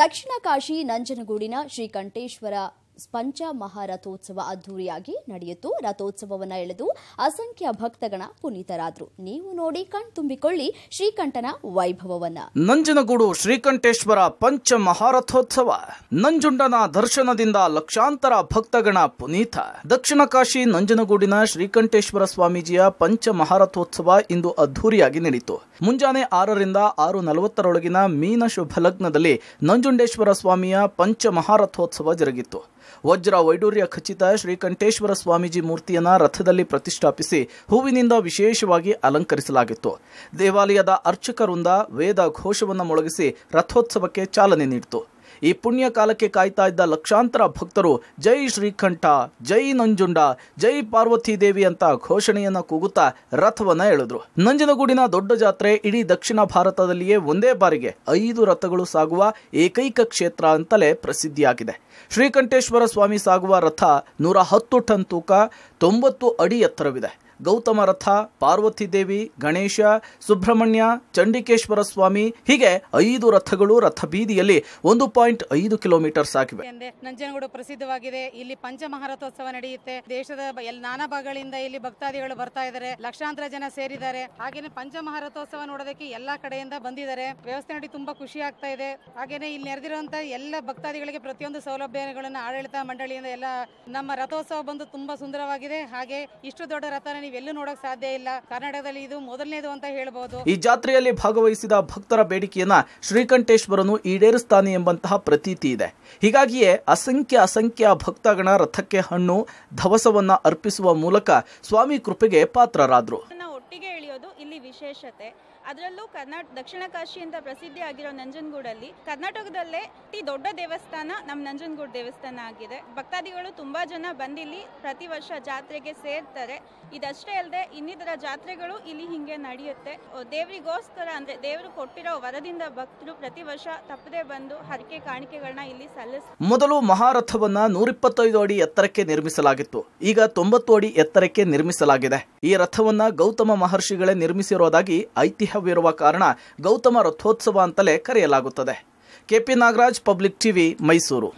ದಕ್ಷಿಣ ಕಾಶಿ ನಂಜನಗೂಡಿನ ಶ್ರೀಕಂಠೇಶ್ವರ ಪಂಚ ಮಹಾರಥೋತ್ಸವ ಅದ್ಧೂರಿಯಾಗಿ ನಡೆಯಿತು ರಥೋತ್ಸವವನ್ನು ಎಳೆದು ಅಸಂಖ್ಯ ಭಕ್ತಗಣ ಪುನೀತರಾದ್ರು ನೀವು ನೋಡಿ ಕಣ್ತುಂಬಿಕೊಳ್ಳಿ ಶ್ರೀಕಂಠನ ವೈಭವವನ್ನ ನಂಜನಗೂಡು ಶ್ರೀಕಂಠೇಶ್ವರ ಪಂಚ ಮಹಾರಥೋತ್ಸವ ನಂಜುಂಡನ ದರ್ಶನದಿಂದ ಲಕ್ಷಾಂತರ ಭಕ್ತಗಣ ಪುನೀತ ದಕ್ಷಿಣ ಕಾಶಿ ನಂಜನಗೂಡಿನ ಶ್ರೀಕಂಠೇಶ್ವರ ಸ್ವಾಮೀಜಿಯ ಪಂಚ ಮಹಾರಥೋತ್ಸವ ಇಂದು ಅದ್ಧೂರಿಯಾಗಿ ನಡೆಯಿತು ಮುಂಜಾನೆ ಆರರಿಂದ ಆರು ನಲವತ್ತರೊಳಗಿನ ಮೀನ ಶುಭ ಲಗ್ನದಲ್ಲಿ ನಂಜುಂಡೇಶ್ವರ ಸ್ವಾಮಿಯ ಪಂಚ ಮಹಾರಥೋತ್ಸವ ಜರುಗಿತು ವಜ್ರ ವೈಡೂರ್ಯ ಖಚಿತ ಶ್ರೀಕಂಠೇಶ್ವರ ಸ್ವಾಮೀಜಿ ಮೂರ್ತಿಯನ್ನು ರಥದಲ್ಲಿ ಪ್ರತಿಷ್ಠಾಪಿಸಿ ಹೂವಿನಿಂದ ವಿಶೇಷವಾಗಿ ಅಲಂಕರಿಸಲಾಗಿತ್ತು ದೇವಾಲಯದ ಅರ್ಚಕರುಂದ ವೇದ ಘೋಷವನ್ನು ಮೊಳಗಿಸಿ ರಥೋತ್ಸವಕ್ಕೆ ಚಾಲನೆ ನೀಡಿತು ಈ ಪುಣ್ಯ ಕಾಲಕ್ಕೆ ಕಾಯ್ತಾ ಇದ್ದ ಲಕ್ಷಾಂತರ ಭಕ್ತರು ಜೈ ಶ್ರೀಕಂಠ ಜೈ ನಂಜುಂಡ ಜೈ ಪಾರ್ವತಿ ದೇವಿ ಅಂತ ಘೋಷಣೆಯನ್ನು ಕೂಗುತ್ತಾ ರಥವನ್ನು ಎಳೆದ್ರು ನಂಜನಗೂಡಿನ ದೊಡ್ಡ ಜಾತ್ರೆ ಇಡೀ ದಕ್ಷಿಣ ಭಾರತದಲ್ಲಿಯೇ ಒಂದೇ ಬಾರಿಗೆ ಐದು ರಥಗಳು ಸಾಗುವ ಏಕೈಕ ಕ್ಷೇತ್ರ ಅಂತಲೇ ಪ್ರಸಿದ್ಧಿಯಾಗಿದೆ ಶ್ರೀಕಂಠೇಶ್ವರ ಸ್ವಾಮಿ ಸಾಗುವ ರಥ ನೂರ ಹತ್ತು ಟನ್ ತೂಕ ತೊಂಬತ್ತು ಅಡಿ ಎತ್ತರವಿದೆ ಗೌತಮ ರಥ ಪಾರ್ವತಿ ದೇವಿ ಗಣೇಶ ಸುಬ್ರಹ್ಮಣ್ಯ ಚಂಡಿಕೇಶ್ವರ ಸ್ವಾಮಿ ಹೀಗೆ ಐದು ರಥಗಳು ರಥ ಬೀದಿಯಲ್ಲಿ ಒಂದು ಪಾಯಿಂಟ್ ಐದು ಕಿಲೋಮೀಟರ್ ಆಗಿವೆ ನಂಜನಗೂಡು ಪ್ರಸಿದ್ಧವಾಗಿದೆ ಇಲ್ಲಿ ಪಂಚಮಹಾರಥೋತ್ಸವ ನಡೆಯುತ್ತೆ ದೇಶದ ನಾನಾ ಭಾಗಗಳಿಂದ ಇಲ್ಲಿ ಭಕ್ತಾದಿಗಳು ಬರ್ತಾ ಇದ್ದಾರೆ ಲಕ್ಷಾಂತರ ಜನ ಸೇರಿದ್ದಾರೆ ಹಾಗೇನೆ ಪಂಚಮಹಾರಥೋತ್ಸವ ನೋಡೋದಕ್ಕೆ ಎಲ್ಲಾ ಕಡೆಯಿಂದ ಬಂದಿದ್ದಾರೆ ವ್ಯವಸ್ಥೆ ನೋಡಿ ತುಂಬಾ ಖುಷಿ ಆಗ್ತಾ ಇದೆ ಹಾಗೇನೆ ಇಲ್ಲಿ ನೆರೆದಿರುವಂತಹ ಎಲ್ಲ ಭಕ್ತಾದಿಗಳಿಗೆ ಪ್ರತಿಯೊಂದು ಸೌಲಭ್ಯಗಳನ್ನು ಆಡಳಿತ ಮಂಡಳಿಯಿಂದ ಎಲ್ಲ ನಮ್ಮ ರಥೋತ್ಸವ ಬಂದು ತುಂಬಾ ಸುಂದರವಾಗಿದೆ ಹಾಗೆ ಇಷ್ಟು ದೊಡ್ಡ ರಥನ ನೀವೆಲ್ಲೂ ನೋಡಕ್ ಸಾಧ್ಯ ಇಲ್ಲ ಕನ್ನಡದಲ್ಲಿ ಇದು ಮೊದಲನೇದು ಅಂತ ಹೇಳಬಹುದು ಈ ಜಾತ್ರೆಯಲ್ಲಿ ಭಾಗವಹಿಸಿದ ಭಕ್ತರ ಬೇಡಿಕೆಯನ್ನ ಶ್ರೀಕಂಠೇಶ್ವರನು ಈಡೇರಿಸ್ತಾನೆ ಎಂಬಂತಹ ಪ್ರತೀತಿ ಇದೆ ಹೀಗಾಗಿಯೇ ಅಸಂಖ್ಯ ಅಸಂಖ್ಯ ಭಕ್ತಗಣ ರಥಕ್ಕೆ ಹಣ್ಣು ಧವಸವನ್ನ ಅರ್ಪಿಸುವ ಮೂಲಕ ಸ್ವಾಮಿ ಕೃಪೆಗೆ ಪಾತ್ರರಾದ್ರು ಅನ್ನೋದು ಇಲ್ಲಿ ವಿಶೇಷತೆ ಅದರಲ್ಲೂ ಕರ್ನಾಟ ದಕ್ಷಿಣ ಕಾಶಿ ಅಂತ ಪ್ರಸಿದ್ಧಿ ಆಗಿರೋ ನಂಜನಗೂಡಲ್ಲಿ ಕರ್ನಾಟಕದಲ್ಲೇ ಅತಿ ದೊಡ್ಡ ದೇವಸ್ಥಾನ ನಮ್ಮ ನಂಜನಗೂಡು ದೇವಸ್ಥಾನ ಆಗಿದೆ ಭಕ್ತಾದಿಗಳು ತುಂಬಾ ಜನ ಬಂದಿಲ್ಲಿ ಪ್ರತಿ ವರ್ಷ ಜಾತ್ರೆಗೆ ಸೇರ್ತಾರೆ ಇದಷ್ಟೇ ಅಲ್ಲದೆ ಇನ್ನಿತರ ಜಾತ್ರೆಗಳು ಇಲ್ಲಿ ಹಿಂಗೆ ನಡೆಯುತ್ತೆ ದೇವರಿಗೋಸ್ಕರ ಅಂದ್ರೆ ದೇವರು ಕೊಟ್ಟಿರೋ ವರದಿಂದ ಭಕ್ತರು ಪ್ರತಿ ವರ್ಷ ತಪ್ಪದೆ ಬಂದು ಹರಕೆ ಕಾಣಿಕೆಗಳನ್ನ ಇಲ್ಲಿ ಸಲ್ಲಿಸ ಮೊದಲು ಮಹಾರಥವನ್ನ ನೂರಿಪ್ಪತ್ತೈದು ಅಡಿ ಎತ್ತರಕ್ಕೆ ನಿರ್ಮಿಸಲಾಗಿತ್ತು ಈಗ ತೊಂಬತ್ತು ಅಡಿ ಎತ್ತರಕ್ಕೆ ನಿರ್ಮಿಸಲಾಗಿದೆ ಈ ರಥವನ್ನ ಗೌತಮ ಮಹರ್ಷಿಗಳ ನಿರ್ಮಿಸಿರುವುದಾಗಿ ನಿರ್ಮಿಸಿರೋದಾಗಿ ಐತಿಹ್ಯವಿರುವ ಕಾರಣ ಗೌತಮ ರಥೋತ್ಸವ ಅಂತಲೇ ಕರೆಯಲಾಗುತ್ತದೆ KP Nagaraj public TV Mysuru